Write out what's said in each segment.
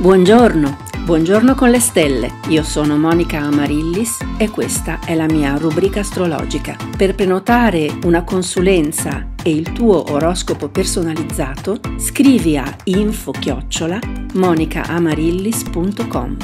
Buongiorno, buongiorno con le stelle. Io sono Monica Amarillis e questa è la mia rubrica astrologica. Per prenotare una consulenza e il tuo oroscopo personalizzato, scrivi a info-chiocciola monicaamarillis.com.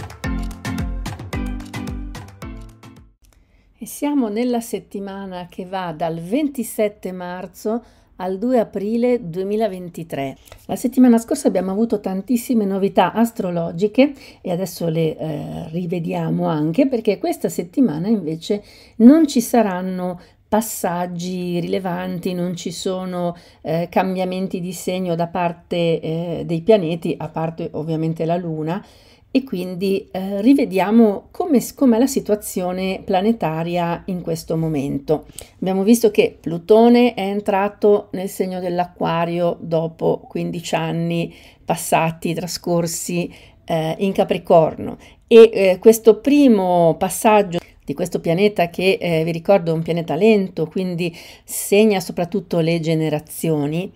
E siamo nella settimana che va dal 27 marzo al 2 aprile 2023. La settimana scorsa abbiamo avuto tantissime novità astrologiche e adesso le eh, rivediamo anche perché questa settimana invece non ci saranno passaggi rilevanti, non ci sono eh, cambiamenti di segno da parte eh, dei pianeti, a parte ovviamente la Luna e quindi eh, rivediamo come, com'è la situazione planetaria in questo momento. Abbiamo visto che Plutone è entrato nel segno dell'Aquario dopo 15 anni passati, trascorsi eh, in Capricorno e eh, questo primo passaggio di questo pianeta che eh, vi ricordo è un pianeta lento, quindi segna soprattutto le generazioni.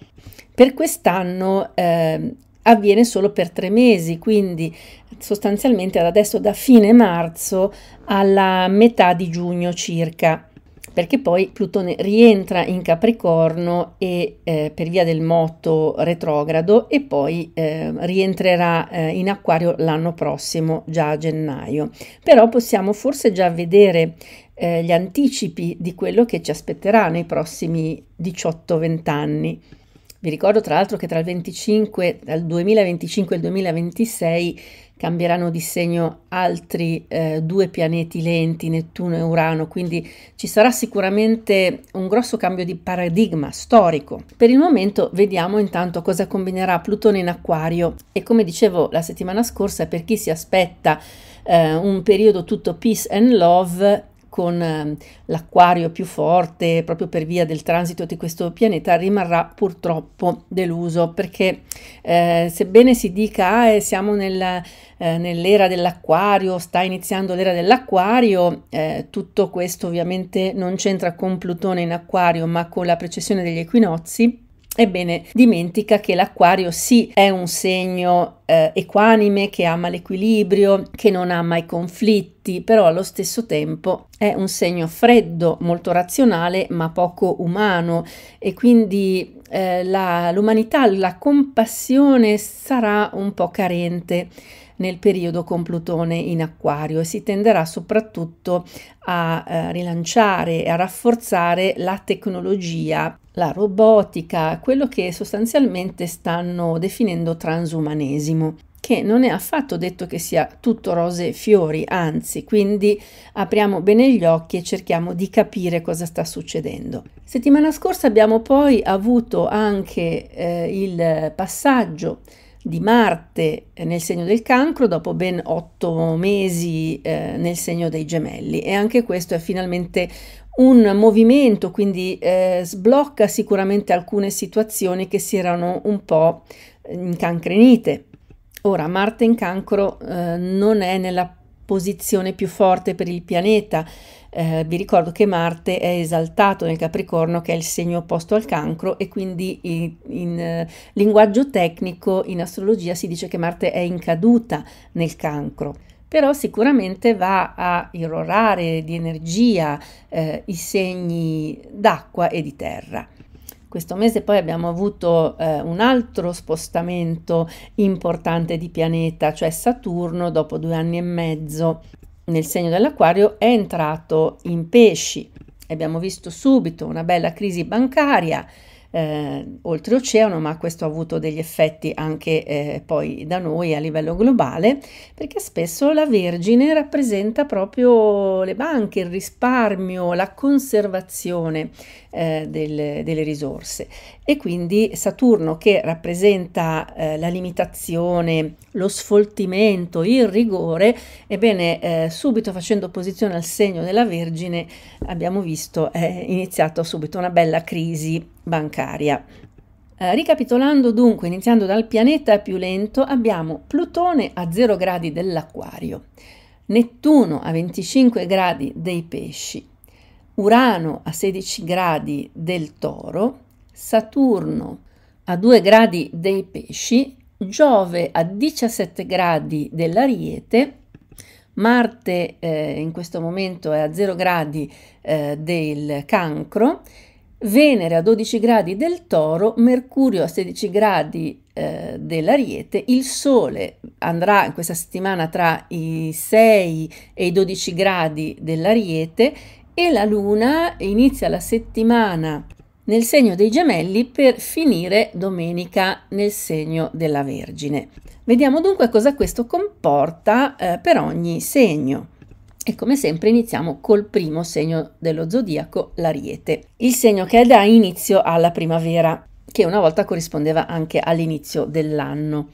Per quest'anno eh, avviene solo per tre mesi, quindi sostanzialmente da adesso da fine marzo alla metà di giugno circa perché poi Plutone rientra in Capricorno e, eh, per via del moto retrogrado e poi eh, rientrerà eh, in Acquario l'anno prossimo, già a gennaio. Però possiamo forse già vedere eh, gli anticipi di quello che ci aspetterà nei prossimi 18-20 anni. Vi ricordo tra l'altro che tra il 25, dal 2025 e il 2026 cambieranno di segno altri eh, due pianeti lenti, Nettuno e Urano, quindi ci sarà sicuramente un grosso cambio di paradigma storico. Per il momento vediamo intanto cosa combinerà Plutone in Aquario e come dicevo la settimana scorsa per chi si aspetta eh, un periodo tutto peace and love con ehm, l'acquario più forte proprio per via del transito di questo pianeta rimarrà purtroppo deluso perché eh, sebbene si dica ah, eh, siamo nel, eh, nell'era dell'acquario, sta iniziando l'era dell'acquario, eh, tutto questo ovviamente non c'entra con Plutone in acquario ma con la precessione degli equinozi Ebbene, dimentica che l'acquario sì è un segno eh, equanime, che ama l'equilibrio, che non ama i conflitti, però allo stesso tempo è un segno freddo, molto razionale, ma poco umano e quindi eh, la, l'umanità, la compassione sarà un po' carente nel periodo con Plutone in acquario e si tenderà soprattutto a eh, rilanciare e a rafforzare la tecnologia la robotica, quello che sostanzialmente stanno definendo transumanesimo che non è affatto detto che sia tutto rose e fiori, anzi, quindi apriamo bene gli occhi e cerchiamo di capire cosa sta succedendo. Settimana scorsa abbiamo poi avuto anche eh, il passaggio di Marte eh, nel segno del cancro dopo ben otto mesi eh, nel segno dei gemelli e anche questo è finalmente un movimento, quindi eh, sblocca sicuramente alcune situazioni che si erano un po' eh, incancrenite. Ora, Marte in cancro eh, non è nella posizione più forte per il pianeta. Eh, vi ricordo che Marte è esaltato nel Capricorno, che è il segno opposto al cancro, e quindi in, in eh, linguaggio tecnico, in astrologia, si dice che Marte è in caduta nel cancro però sicuramente va a irrorare di energia eh, i segni d'acqua e di terra. Questo mese poi abbiamo avuto eh, un altro spostamento importante di pianeta, cioè Saturno, dopo due anni e mezzo nel segno dell'acquario, è entrato in pesci. Abbiamo visto subito una bella crisi bancaria, eh, oltreoceano, ma questo ha avuto degli effetti anche eh, poi da noi a livello globale, perché spesso la Vergine rappresenta proprio le banche, il risparmio, la conservazione eh, del, delle risorse. E quindi Saturno che rappresenta eh, la limitazione, lo sfoltimento, il rigore, ebbene eh, subito facendo opposizione al segno della Vergine abbiamo visto è iniziata subito una bella crisi bancaria. Eh, ricapitolando dunque, iniziando dal pianeta più lento, abbiamo Plutone a 0 gradi dell'acquario, Nettuno a 25 gradi dei pesci, Urano a 16 gradi del toro, Saturno a 2 gradi dei pesci, Giove a 17 gradi dell'ariete, Marte eh, in questo momento è a 0 gradi eh, del cancro, Venere a 12 gradi del toro, Mercurio a 16 gradi eh, dell'ariete, il Sole andrà in questa settimana tra i 6 e i 12 gradi dell'ariete e la luna inizia la settimana nel segno dei gemelli per finire domenica nel segno della Vergine. Vediamo dunque cosa questo comporta eh, per ogni segno. E come sempre iniziamo col primo segno dello zodiaco, l'ariete, il segno che dà inizio alla primavera, che una volta corrispondeva anche all'inizio dell'anno.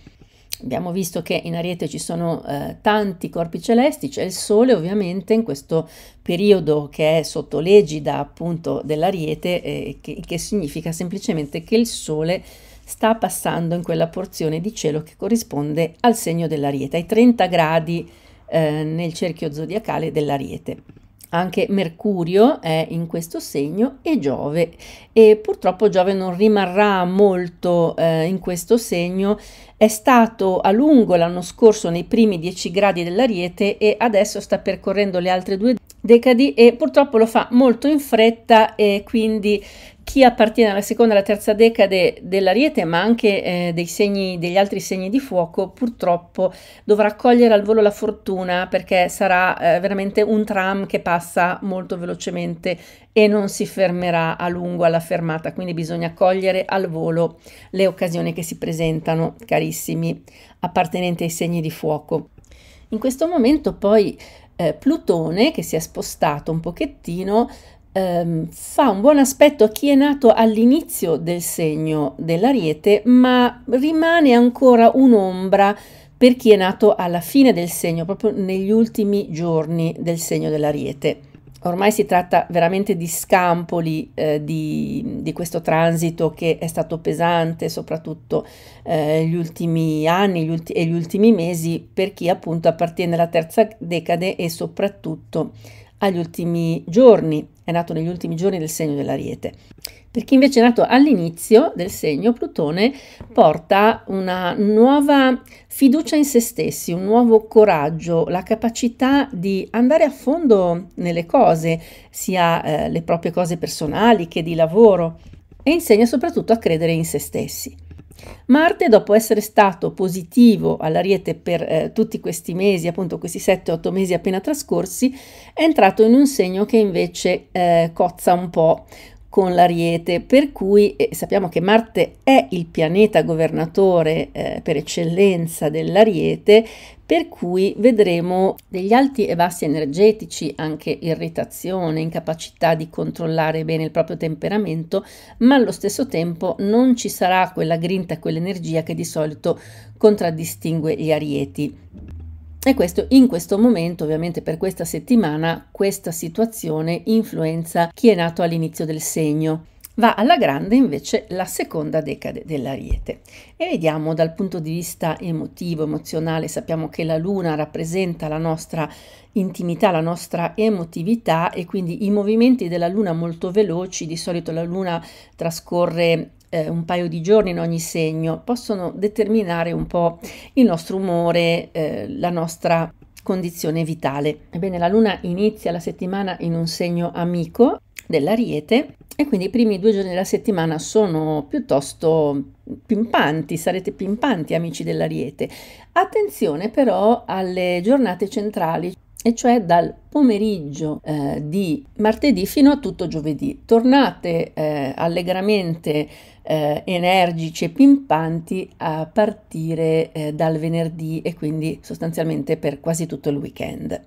Abbiamo visto che in Ariete ci sono eh, tanti corpi celesti, c'è il Sole ovviamente in questo periodo che è sotto l'egida appunto dell'Ariete, eh, che, che significa semplicemente che il Sole sta passando in quella porzione di cielo che corrisponde al segno dell'Ariete, ai 30 gradi eh, nel cerchio zodiacale dell'Ariete. Anche Mercurio è in questo segno e Giove e purtroppo Giove non rimarrà molto eh, in questo segno, è stato a lungo l'anno scorso nei primi 10 gradi dell'Ariete e adesso sta percorrendo le altre due decadi e purtroppo lo fa molto in fretta e quindi chi appartiene alla seconda e alla terza decade dell'ariete, ma anche eh, segni, degli altri segni di fuoco, purtroppo dovrà cogliere al volo la fortuna perché sarà eh, veramente un tram che passa molto velocemente e non si fermerà a lungo alla fermata, quindi bisogna cogliere al volo le occasioni che si presentano, carissimi appartenenti ai segni di fuoco. In questo momento poi eh, Plutone, che si è spostato un pochettino, ehm, fa un buon aspetto a chi è nato all'inizio del segno dell'ariete, ma rimane ancora un'ombra per chi è nato alla fine del segno, proprio negli ultimi giorni del segno dell'ariete. Ormai si tratta veramente di scampoli eh, di, di, questo transito che è stato pesante, soprattutto eh, gli ultimi anni gli ulti- e gli ultimi mesi, per chi appunto appartiene alla terza decade e soprattutto agli ultimi giorni, è nato negli ultimi giorni del segno dell'ariete. Per chi invece è nato all'inizio del segno, Plutone porta una nuova fiducia in se stessi, un nuovo coraggio, la capacità di andare a fondo nelle cose, sia eh, le proprie cose personali che di lavoro, e insegna soprattutto a credere in se stessi. Marte, dopo essere stato positivo all'ariete per eh, tutti questi mesi, appunto questi 7-8 mesi appena trascorsi, è entrato in un segno che invece eh, cozza un po' con l'Ariete, per cui eh, sappiamo che Marte è il pianeta governatore eh, per eccellenza dell'Ariete, per cui vedremo degli alti e bassi energetici, anche irritazione, incapacità di controllare bene il proprio temperamento, ma allo stesso tempo non ci sarà quella grinta, quell'energia che di solito contraddistingue gli Arieti. E questo in questo momento, ovviamente per questa settimana, questa situazione influenza chi è nato all'inizio del segno. Va alla grande invece la seconda decade dell'Ariete. E vediamo dal punto di vista emotivo, emozionale, sappiamo che la Luna rappresenta la nostra intimità, la nostra emotività e quindi i movimenti della Luna molto veloci, di solito la Luna trascorre eh, un paio di giorni in ogni segno possono determinare un po' il nostro umore, eh, la nostra condizione vitale. Ebbene, la luna inizia la settimana in un segno amico dell'ariete e quindi i primi due giorni della settimana sono piuttosto pimpanti, sarete pimpanti amici dell'ariete. Attenzione però alle giornate centrali, e cioè dal pomeriggio eh, di martedì fino a tutto giovedì. Tornate eh, allegramente eh, energici e pimpanti a partire eh, dal venerdì e quindi sostanzialmente per quasi tutto il weekend.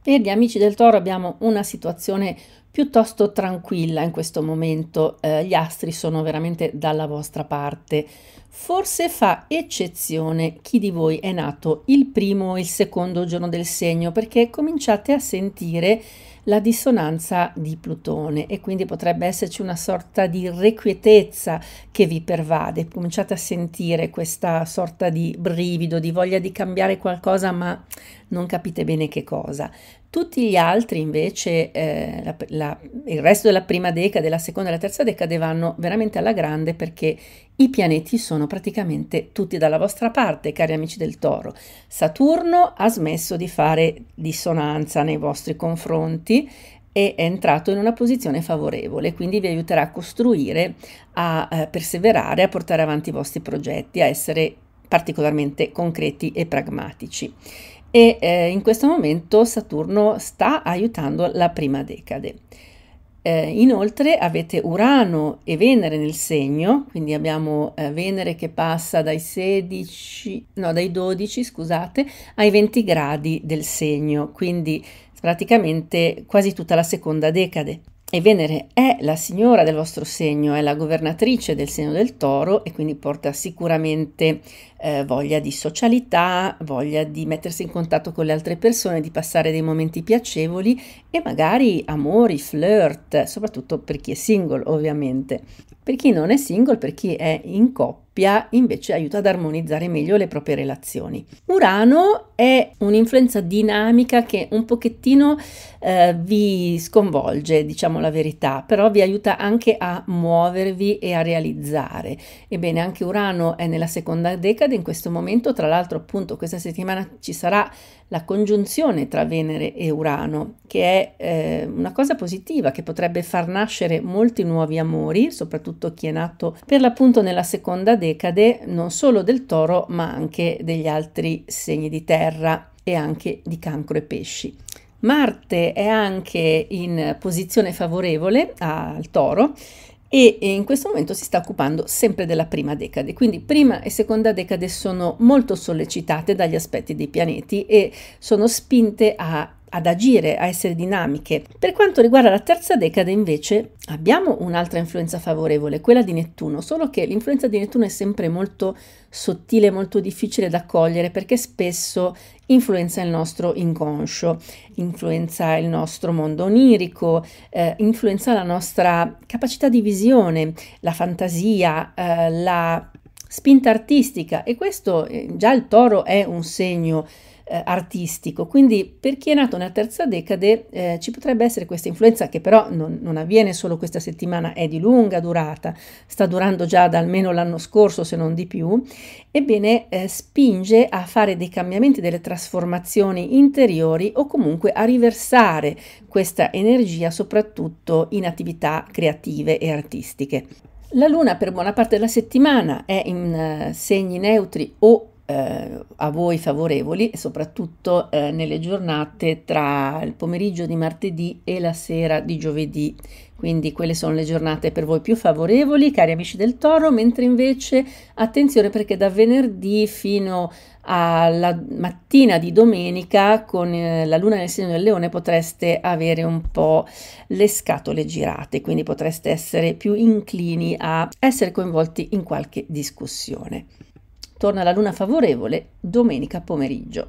Per gli amici del toro abbiamo una situazione piuttosto tranquilla in questo momento, eh, gli astri sono veramente dalla vostra parte. Forse fa eccezione chi di voi è nato il primo o il secondo giorno del segno perché cominciate a sentire la dissonanza di Plutone e quindi potrebbe esserci una sorta di requietezza che vi pervade, cominciate a sentire questa sorta di brivido, di voglia di cambiare qualcosa ma non capite bene che cosa. Tutti gli altri invece, eh, la, la, il resto della prima decade, la seconda e la terza decade vanno veramente alla grande perché i pianeti sono praticamente tutti dalla vostra parte, cari amici del toro. Saturno ha smesso di fare dissonanza nei vostri confronti e è entrato in una posizione favorevole, quindi vi aiuterà a costruire, a eh, perseverare, a portare avanti i vostri progetti, a essere particolarmente concreti e pragmatici e eh, in questo momento Saturno sta aiutando la prima decade. Eh, inoltre avete Urano e Venere nel segno, quindi abbiamo eh, Venere che passa dai, 16, no, dai 12 scusate, ai 20 gradi del segno, quindi praticamente quasi tutta la seconda decade. E Venere è la signora del vostro segno, è la governatrice del segno del toro e quindi porta sicuramente eh, voglia di socialità, voglia di mettersi in contatto con le altre persone, di passare dei momenti piacevoli e magari amori, flirt, soprattutto per chi è single ovviamente. Per chi non è single, per chi è in coppia, invece aiuta ad armonizzare meglio le proprie relazioni. Urano è un'influenza dinamica che un pochettino eh, vi sconvolge, diciamo la verità, però vi aiuta anche a muovervi e a realizzare. Ebbene, anche Urano è nella seconda decade accade in questo momento, tra l'altro appunto questa settimana ci sarà la congiunzione tra Venere e Urano, che è eh, una cosa positiva che potrebbe far nascere molti nuovi amori, soprattutto chi è nato per l'appunto nella seconda decade, non solo del toro, ma anche degli altri segni di terra e anche di cancro e pesci. Marte è anche in posizione favorevole al toro e in questo momento si sta occupando sempre della prima decade, quindi prima e seconda decade sono molto sollecitate dagli aspetti dei pianeti e sono spinte a ad agire, a essere dinamiche. Per quanto riguarda la terza decade invece abbiamo un'altra influenza favorevole, quella di Nettuno, solo che l'influenza di Nettuno è sempre molto sottile, molto difficile da cogliere perché spesso influenza il nostro inconscio, influenza il nostro mondo onirico, eh, influenza la nostra capacità di visione, la fantasia, eh, la spinta artistica e questo eh, già il toro è un segno eh, artistico. Quindi per chi è nato nella terza decade eh, ci potrebbe essere questa influenza che però non, non, avviene solo questa settimana, è di lunga durata, sta durando già da almeno l'anno scorso se non di più, ebbene eh, spinge a fare dei cambiamenti, delle trasformazioni interiori o comunque a riversare questa energia soprattutto in attività creative e artistiche. La luna per buona parte della settimana è in eh, segni neutri o eh, a voi favorevoli e soprattutto eh, nelle giornate tra il pomeriggio di martedì e la sera di giovedì. Quindi quelle sono le giornate per voi più favorevoli, cari amici del toro, mentre invece attenzione perché da venerdì fino alla mattina di domenica con eh, la luna nel segno del leone potreste avere un po' le scatole girate, quindi potreste essere più inclini a essere coinvolti in qualche discussione torna la luna favorevole domenica pomeriggio.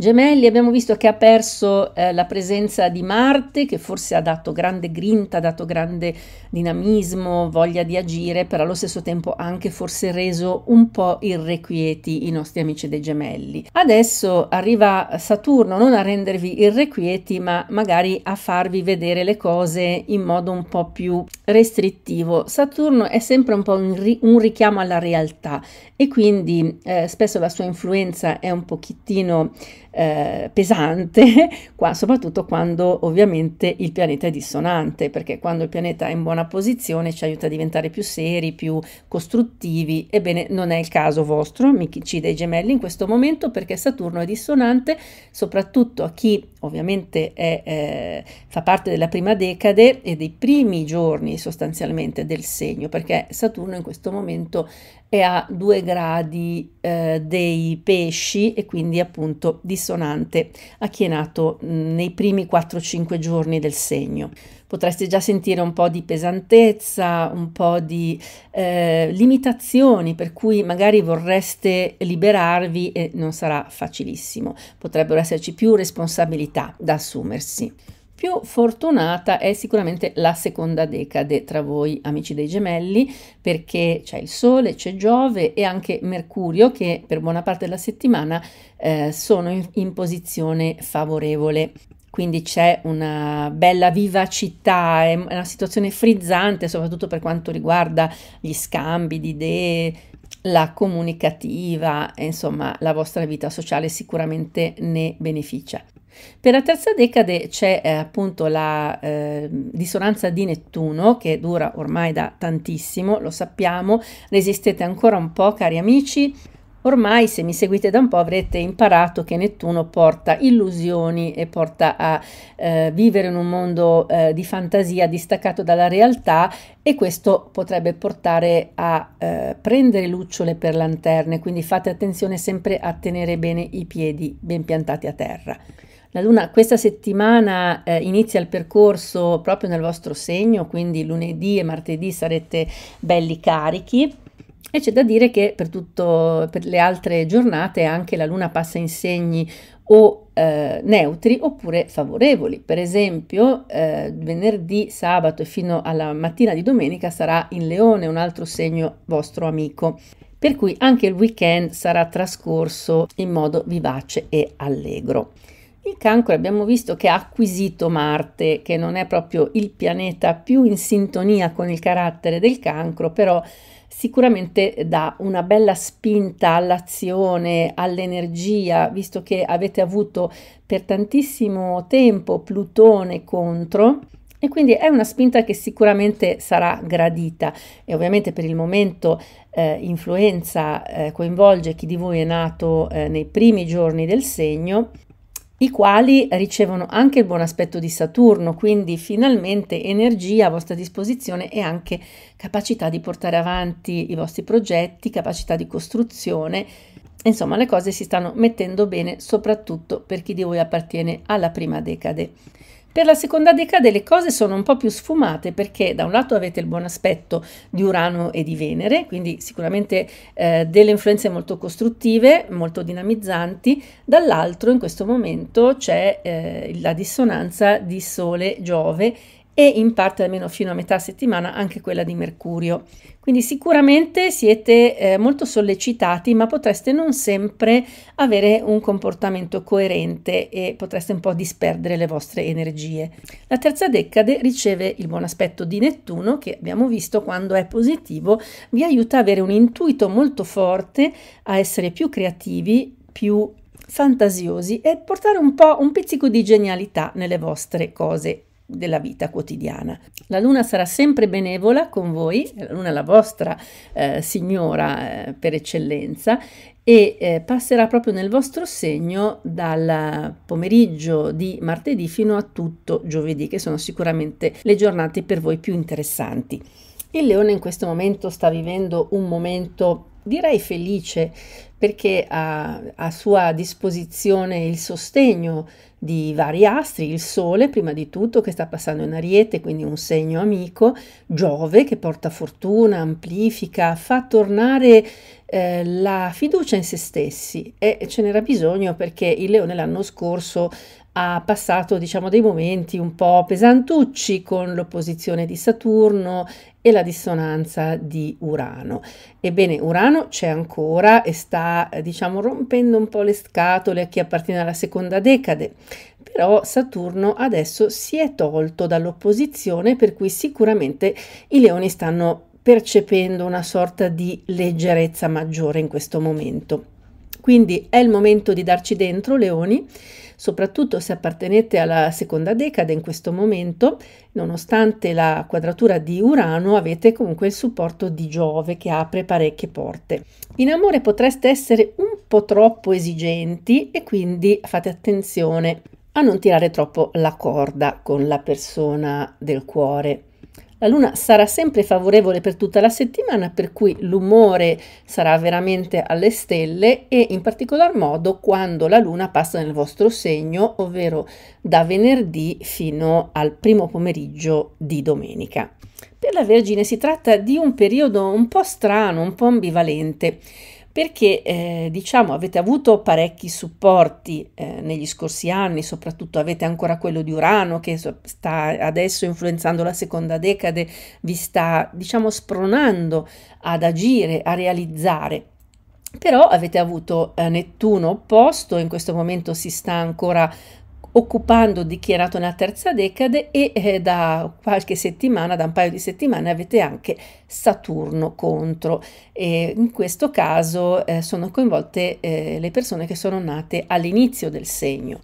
Gemelli abbiamo visto che ha perso eh, la presenza di Marte, che forse ha dato grande grinta, ha dato grande dinamismo, voglia di agire, però allo stesso tempo ha anche forse reso un po' irrequieti i nostri amici dei Gemelli. Adesso arriva Saturno non a rendervi irrequieti, ma magari a farvi vedere le cose in modo un po' più restrittivo. Saturno è sempre un po' un, ri un richiamo alla realtà e quindi eh, spesso la sua influenza è un pochettino eh, pesante, qua, soprattutto quando ovviamente il pianeta è dissonante, perché quando il pianeta è in buona posizione ci aiuta a diventare più seri, più costruttivi. Ebbene, non è il caso vostro, amici dei gemelli, in questo momento perché Saturno è dissonante, soprattutto a chi ovviamente è, eh, fa parte della prima decade e dei primi giorni sostanzialmente del segno, perché Saturno in questo momento e a due gradi eh, dei pesci e quindi appunto dissonante a chi è nato nei primi 4-5 giorni del segno. Potreste già sentire un po' di pesantezza, un po' di eh, limitazioni per cui magari vorreste liberarvi e non sarà facilissimo. Potrebbero esserci più responsabilità da assumersi. Più fortunata è sicuramente la seconda decade tra voi amici dei gemelli perché c'è il Sole, c'è Giove e anche Mercurio che per buona parte della settimana eh, sono in, in posizione favorevole quindi c'è una bella vivacità, è una situazione frizzante soprattutto per quanto riguarda gli scambi di idee, la comunicativa, insomma la vostra vita sociale sicuramente ne beneficia. Per la terza decade c'è eh, appunto la eh, dissonanza di Nettuno che dura ormai da tantissimo, lo sappiamo, resistete ancora un po' cari amici. Ormai se mi seguite da un po' avrete imparato che Nettuno porta illusioni e porta a eh, vivere in un mondo eh, di fantasia distaccato dalla realtà e questo potrebbe portare a eh, prendere lucciole per lanterne, quindi fate attenzione sempre a tenere bene i piedi ben piantati a terra. La Luna questa settimana eh, inizia il percorso proprio nel vostro segno, quindi lunedì e martedì sarete belli carichi. E c'è da dire che per, tutto, per le altre giornate anche la Luna passa in segni o eh, neutri oppure favorevoli. Per esempio, eh, venerdì, sabato e fino alla mattina di domenica sarà in Leone, un altro segno vostro amico. Per cui anche il weekend sarà trascorso in modo vivace e allegro. Il cancro abbiamo visto che ha acquisito Marte, che non è proprio il pianeta più in sintonia con il carattere del cancro, però sicuramente dà una bella spinta all'azione, all'energia, visto che avete avuto per tantissimo tempo Plutone contro. E quindi è una spinta che sicuramente sarà gradita e ovviamente per il momento eh, influenza eh, coinvolge chi di voi è nato eh, nei primi giorni del segno i quali ricevono anche il buon aspetto di Saturno, quindi finalmente energia a vostra disposizione e anche capacità di portare avanti i vostri progetti, capacità di costruzione. Insomma, le cose si stanno mettendo bene, soprattutto per chi di voi appartiene alla prima decade. Per la seconda decade le cose sono un po' più sfumate perché da un lato avete il buon aspetto di Urano e di Venere, quindi sicuramente eh, delle influenze molto costruttive, molto dinamizzanti, dall'altro in questo momento c'è eh, la dissonanza di Sole, Giove e in parte almeno fino a metà settimana anche quella di Mercurio. Quindi sicuramente siete eh, molto sollecitati, ma potreste non sempre avere un comportamento coerente e potreste un po' disperdere le vostre energie. La terza decade riceve il buon aspetto di Nettuno, che abbiamo visto quando è positivo, vi aiuta ad avere un intuito molto forte, a essere più creativi, più fantasiosi e portare un po' un pizzico di genialità nelle vostre cose della vita quotidiana. La luna sarà sempre benevola con voi, la luna è la vostra eh, signora eh, per eccellenza e eh, passerà proprio nel vostro segno dal pomeriggio di martedì fino a tutto giovedì, che sono sicuramente le giornate per voi più interessanti. Il leone in questo momento sta vivendo un momento direi felice perché ha a sua disposizione il sostegno di vari astri, il Sole prima di tutto che sta passando in ariete, quindi un segno amico, Giove che porta fortuna, amplifica, fa tornare eh, la fiducia in se stessi e ce n'era bisogno perché il leone l'anno scorso ha passato diciamo dei momenti un po' pesantucci con l'opposizione di Saturno e la dissonanza di Urano. Ebbene, Urano c'è ancora e sta diciamo rompendo un po' le scatole a chi appartiene alla seconda decade, però Saturno adesso si è tolto dall'opposizione per cui sicuramente i leoni stanno percependo una sorta di leggerezza maggiore in questo momento. Quindi è il momento di darci dentro, leoni, soprattutto se appartenete alla seconda decade in questo momento, nonostante la quadratura di Urano avete comunque il supporto di Giove che apre parecchie porte. In amore potreste essere un po' troppo esigenti e quindi fate attenzione a non tirare troppo la corda con la persona del cuore la luna sarà sempre favorevole per tutta la settimana, per cui l'umore sarà veramente alle stelle e in particolar modo quando la luna passa nel vostro segno, ovvero da venerdì fino al primo pomeriggio di domenica. Per la Vergine si tratta di un periodo un po' strano, un po' ambivalente perché eh, diciamo avete avuto parecchi supporti eh, negli scorsi anni, soprattutto avete ancora quello di Urano che sta adesso influenzando la seconda decade, vi sta diciamo spronando ad agire, a realizzare. Però avete avuto eh, Nettuno opposto, in questo momento si sta ancora occupando dichiarato una terza decade e eh, da qualche settimana, da un paio di settimane, avete anche Saturno contro. E in questo caso eh, sono coinvolte eh, le persone che sono nate all'inizio del segno.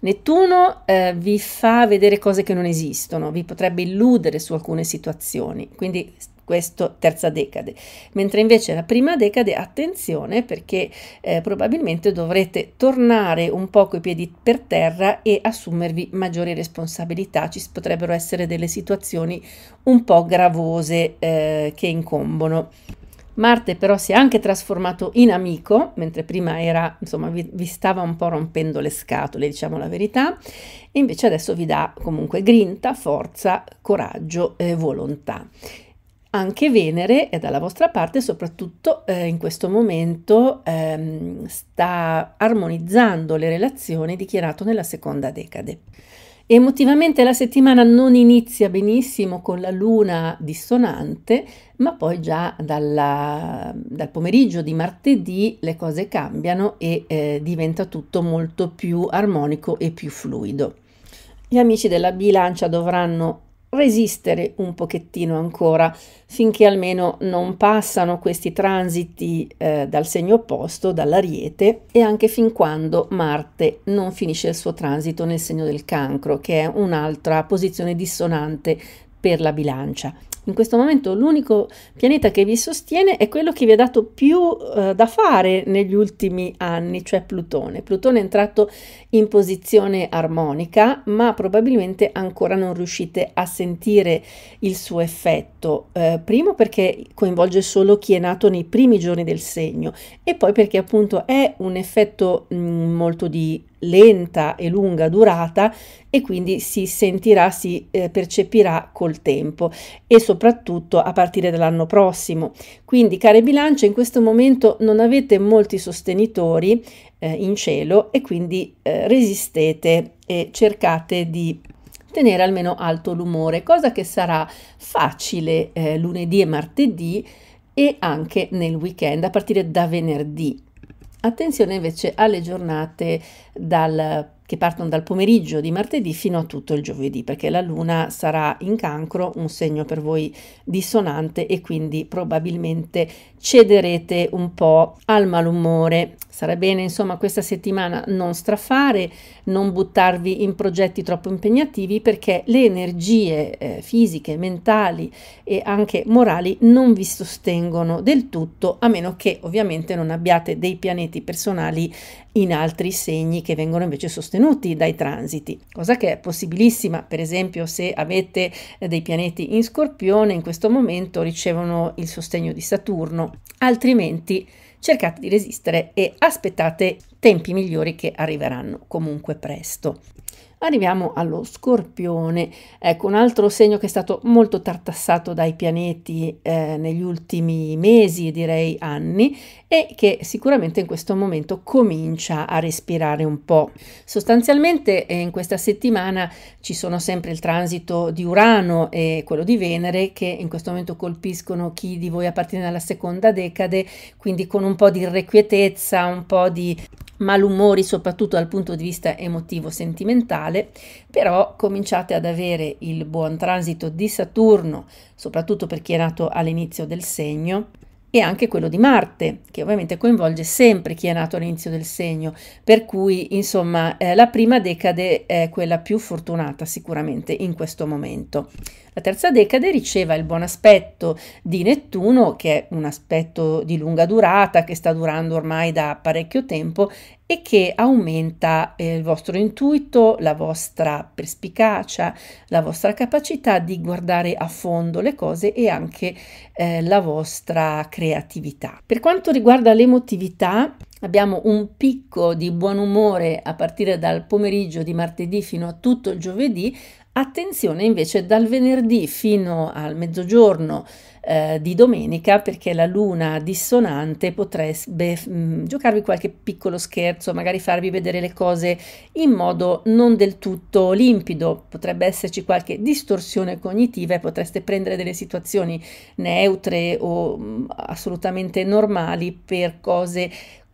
Nettuno eh, vi fa vedere cose che non esistono, vi potrebbe illudere su alcune situazioni, quindi questo terza decade, mentre invece la prima decade, attenzione perché eh, probabilmente dovrete tornare un po' coi piedi per terra e assumervi maggiori responsabilità, ci potrebbero essere delle situazioni un po' gravose eh, che incombono. Marte però si è anche trasformato in amico, mentre prima era, insomma, vi, vi, stava un po' rompendo le scatole, diciamo la verità, e invece adesso vi dà comunque grinta, forza, coraggio e volontà. Anche Venere è dalla vostra parte, soprattutto eh, in questo momento ehm, sta armonizzando le relazioni dichiarato nella seconda decade. Emotivamente la settimana non inizia benissimo con la luna dissonante, ma poi già dalla, dal pomeriggio di martedì le cose cambiano e eh, diventa tutto molto più armonico e più fluido. Gli amici della bilancia dovranno resistere un pochettino ancora finché almeno non passano questi transiti eh, dal segno opposto, dall'ariete e anche fin quando Marte non finisce il suo transito nel segno del cancro, che è un'altra posizione dissonante per la bilancia in questo momento l'unico pianeta che vi sostiene è quello che vi ha dato più eh, da fare negli ultimi anni, cioè Plutone. Plutone è entrato in posizione armonica, ma probabilmente ancora non riuscite a sentire il suo effetto. Eh, primo perché coinvolge solo chi è nato nei primi giorni del segno e poi perché appunto è un effetto mh, mm, molto di lenta e lunga durata e quindi si sentirà, si eh, percepirà col tempo e soprattutto a partire dall'anno prossimo. Quindi care bilancia, in questo momento non avete molti sostenitori eh, in cielo e quindi eh, resistete e cercate di tenere almeno alto l'umore, cosa che sarà facile eh, lunedì e martedì e anche nel weekend a partire da venerdì. Attenzione invece alle giornate dal, che partono dal pomeriggio di martedì fino a tutto il giovedì, perché la luna sarà in cancro, un segno per voi dissonante e quindi probabilmente cederete un po' al malumore Sarà bene, insomma, questa settimana non strafare, non buttarvi in progetti troppo impegnativi perché le energie eh, fisiche, mentali e anche morali non vi sostengono del tutto, a meno che ovviamente non abbiate dei pianeti personali in altri segni che vengono invece sostenuti dai transiti, cosa che è possibilissima, per esempio se avete eh, dei pianeti in scorpione in questo momento ricevono il sostegno di Saturno, altrimenti cercate di resistere e aspettate tempi migliori che arriveranno comunque presto. Arriviamo allo scorpione, ecco un altro segno che è stato molto tartassato dai pianeti eh, negli ultimi mesi, direi anni, e che sicuramente in questo momento comincia a respirare un po'. Sostanzialmente eh, in questa settimana ci sono sempre il transito di Urano e quello di Venere che in questo momento colpiscono chi di voi appartiene alla seconda decade, quindi con un po' di irrequietezza, un po' di malumori soprattutto dal punto di vista emotivo-sentimentale generale, però cominciate ad avere il buon transito di Saturno, soprattutto per chi è nato all'inizio del segno, e anche quello di Marte, che ovviamente coinvolge sempre chi è nato all'inizio del segno, per cui insomma eh, la prima decade è quella più fortunata sicuramente in questo momento. La terza decade riceve il buon aspetto di Nettuno, che è un aspetto di lunga durata, che sta durando ormai da parecchio tempo e che aumenta eh, il vostro intuito, la vostra perspicacia, la vostra capacità di guardare a fondo le cose e anche eh, la vostra creatività. Per quanto riguarda l'emotività, Abbiamo un picco di buon umore a partire dal pomeriggio di martedì fino a tutto il giovedì, Attenzione invece dal venerdì fino al mezzogiorno eh, di domenica perché la luna dissonante potrebbe mh, mm, giocarvi qualche piccolo scherzo, magari farvi vedere le cose in modo non del tutto limpido, potrebbe esserci qualche distorsione cognitiva e potreste prendere delle situazioni neutre o mh, mm, assolutamente normali per cose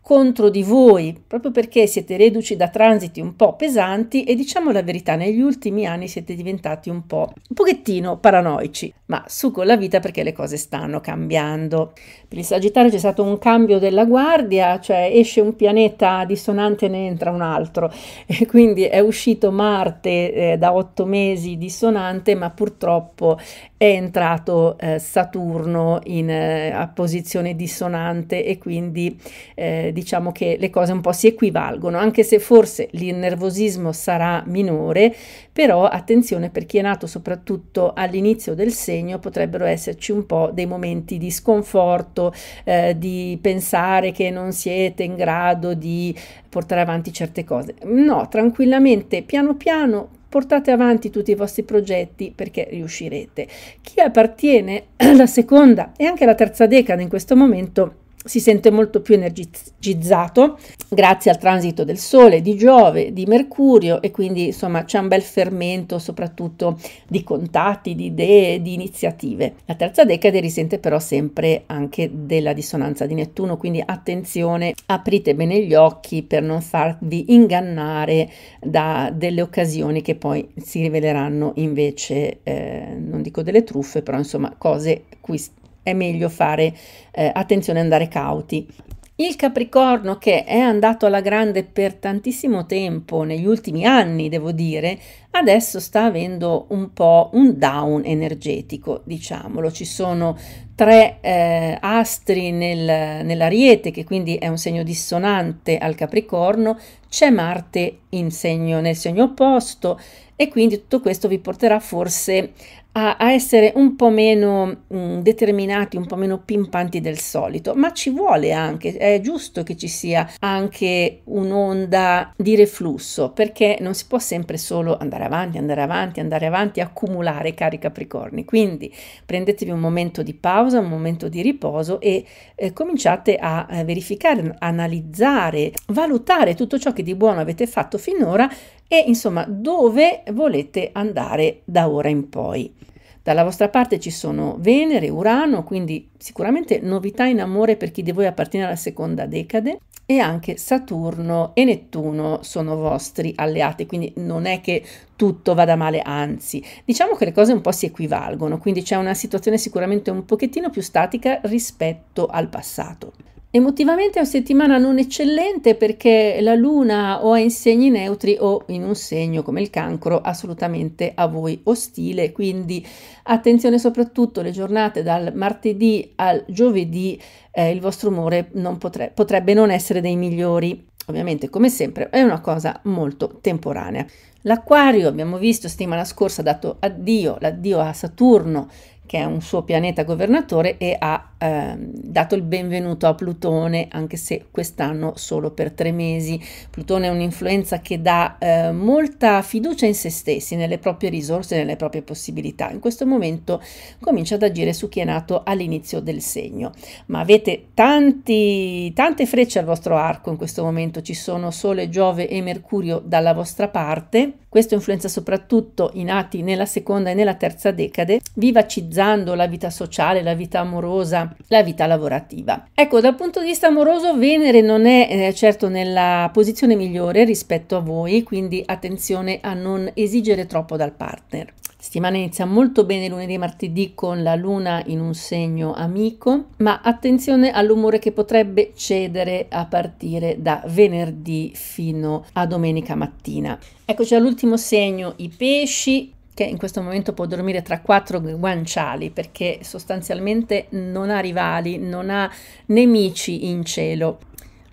contro di voi, proprio perché siete reduci da transiti un po' pesanti e diciamo la verità, negli ultimi anni siete diventati un po' un pochettino paranoici, ma su con la vita perché le cose stanno cambiando. Per il Sagittario c'è stato un cambio della guardia, cioè esce un pianeta dissonante e ne entra un altro, e quindi è uscito Marte eh, da otto mesi dissonante, ma purtroppo è entrato eh, Saturno in eh, a posizione dissonante e quindi eh, diciamo che le cose un po' si equivalgono, anche se forse il nervosismo sarà minore, però attenzione per chi è nato soprattutto all'inizio del segno potrebbero esserci un po' dei momenti di sconforto, eh, di pensare che non siete in grado di portare avanti certe cose. No, tranquillamente, piano piano Portate avanti tutti i vostri progetti perché riuscirete. Chi appartiene alla seconda e anche alla terza decada in questo momento si sente molto più energizzato grazie al transito del Sole, di Giove, di Mercurio e quindi insomma c'è un bel fermento soprattutto di contatti, di idee, di iniziative. La terza decade risente però sempre anche della dissonanza di Nettuno, quindi attenzione, aprite bene gli occhi per non farvi ingannare da delle occasioni che poi si riveleranno invece, eh, non dico delle truffe, però insomma cose cui è meglio fare eh, attenzione, andare cauti. Il Capricorno che è andato alla grande per tantissimo tempo, negli ultimi anni devo dire, adesso sta avendo un po' un down energetico, diciamolo. Ci sono tre eh, astri nel, nell'ariete, che quindi è un segno dissonante al Capricorno, c'è Marte segno, nel segno opposto e quindi tutto questo vi porterà forse a, a essere un po' meno mh, mm, determinati, un po' meno pimpanti del solito, ma ci vuole anche, è giusto che ci sia anche un'onda di reflusso, perché non si può sempre solo andare avanti, andare avanti, andare avanti, accumulare cari capricorni. Quindi prendetevi un momento di pausa, un momento di riposo e eh, cominciate a, a verificare, analizzare, valutare tutto ciò che di buono avete fatto finora e insomma dove volete andare da ora in poi. Dalla vostra parte ci sono Venere, Urano, quindi sicuramente novità in amore per chi di voi appartiene alla seconda decade e anche Saturno e Nettuno sono vostri alleati, quindi non è che tutto vada male, anzi, diciamo che le cose un po' si equivalgono, quindi c'è una situazione sicuramente un pochettino più statica rispetto al passato. Emotivamente è una settimana non eccellente perché la luna o è in segni neutri o in un segno come il cancro assolutamente a voi ostile, quindi attenzione soprattutto le giornate dal martedì al giovedì, eh, il vostro umore non potre potrebbe non essere dei migliori. Ovviamente come sempre è una cosa molto temporanea. L'acquario abbiamo visto settimana scorsa ha dato addio, l'addio a Saturno che è un suo pianeta governatore e a Ehm, dato il benvenuto a Plutone, anche se quest'anno solo per tre mesi. Plutone è un'influenza che dà eh, molta fiducia in se stessi, nelle proprie risorse, nelle proprie possibilità. In questo momento comincia ad agire su chi è nato all'inizio del segno, ma avete tanti, tante frecce al vostro arco in questo momento, ci sono Sole, Giove e Mercurio dalla vostra parte. Questo influenza soprattutto i nati nella seconda e nella terza decade, vivacizzando la vita sociale, la vita amorosa, la vita lavorativa. Ecco, dal punto di vista amoroso Venere non è eh, certo nella posizione migliore rispetto a voi, quindi attenzione a non esigere troppo dal partner. Settimana inizia molto bene lunedì e martedì con la luna in un segno amico, ma attenzione all'umore che potrebbe cedere a partire da venerdì fino a domenica mattina. Eccoci all'ultimo segno, i pesci che in questo momento può dormire tra quattro guanciali perché sostanzialmente non ha rivali, non ha nemici in cielo.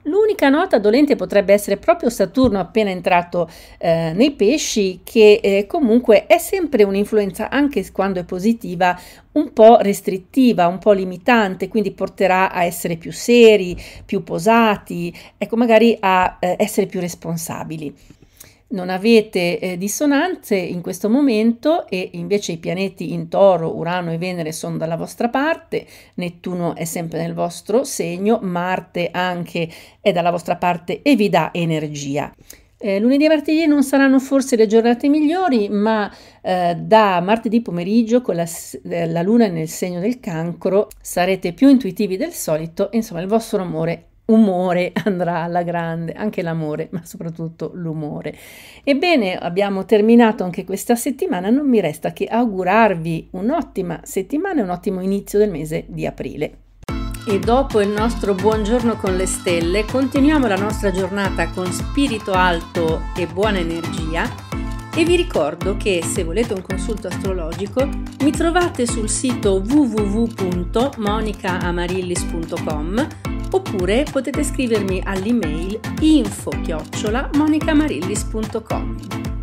L'unica nota dolente potrebbe essere proprio Saturno appena entrato eh, nei pesci, che eh, comunque è sempre un'influenza, anche quando è positiva, un po' restrittiva, un po' limitante, quindi porterà a essere più seri, più posati, ecco magari a eh, essere più responsabili non avete eh, dissonanze in questo momento e invece i pianeti in toro, Urano e Venere sono dalla vostra parte, Nettuno è sempre nel vostro segno, Marte anche è dalla vostra parte e vi dà energia. Eh, lunedì e martedì non saranno forse le giornate migliori, ma eh, da martedì pomeriggio con la, eh, la luna nel segno del cancro sarete più intuitivi del solito, e insomma il vostro amore umore andrà alla grande, anche l'amore, ma soprattutto l'umore. Ebbene, abbiamo terminato anche questa settimana, non mi resta che augurarvi un'ottima settimana e un ottimo inizio del mese di aprile. E dopo il nostro buongiorno con le stelle, continuiamo la nostra giornata con spirito alto e buona energia. E vi ricordo che se volete un consulto astrologico mi trovate sul sito www.monicaamarillis.com oppure potete scrivermi all'email info-monicamarillis.com.